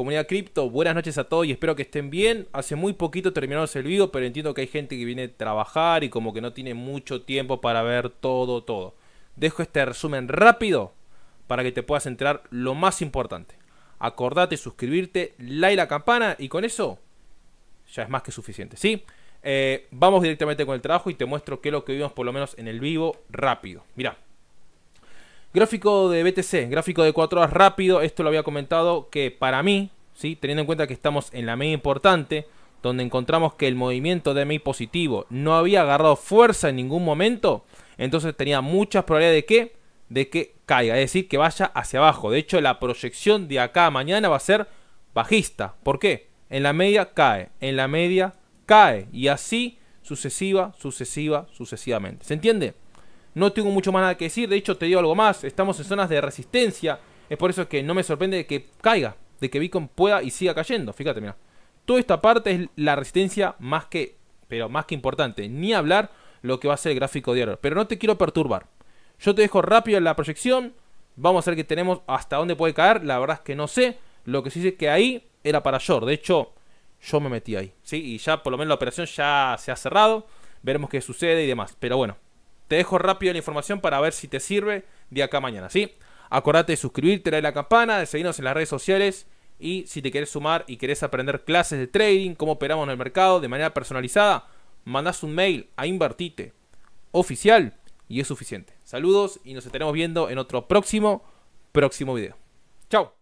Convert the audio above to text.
Comunidad Cripto, buenas noches a todos y espero que estén bien. Hace muy poquito terminamos el video, pero entiendo que hay gente que viene a trabajar y como que no tiene mucho tiempo para ver todo, todo. Dejo este resumen rápido para que te puedas enterar lo más importante. Acordate suscribirte, like la campana y con eso ya es más que suficiente, ¿sí? Eh, vamos directamente con el trabajo y te muestro qué es lo que vimos por lo menos en el vivo rápido. Mirá. Gráfico de BTC, gráfico de 4 horas rápido, esto lo había comentado que para mí, ¿sí? teniendo en cuenta que estamos en la media importante, donde encontramos que el movimiento de MI positivo no había agarrado fuerza en ningún momento, entonces tenía muchas probabilidades de que, de que caiga, es decir, que vaya hacia abajo. De hecho, la proyección de acá a mañana va a ser bajista. ¿Por qué? En la media cae, en la media cae y así sucesiva, sucesiva, sucesivamente. ¿Se entiende? No tengo mucho más nada que decir, de hecho te digo algo más, estamos en zonas de resistencia, es por eso que no me sorprende que caiga, de que Bitcoin pueda y siga cayendo, fíjate, mira. Toda esta parte es la resistencia más que, pero más que importante, ni hablar lo que va a ser el gráfico diario, pero no te quiero perturbar. Yo te dejo rápido la proyección, vamos a ver que tenemos hasta dónde puede caer, la verdad es que no sé, lo que sí es que ahí era para short, de hecho yo me metí ahí, ¿sí? Y ya por lo menos la operación ya se ha cerrado, veremos qué sucede y demás, pero bueno. Te dejo rápido la información para ver si te sirve de acá a mañana, ¿sí? Acordate de suscribirte, darle la campana, de seguirnos en las redes sociales y si te quieres sumar y querés aprender clases de trading, cómo operamos en el mercado de manera personalizada, mandás un mail a invertite oficial y es suficiente. Saludos y nos estaremos viendo en otro próximo, próximo video. Chao.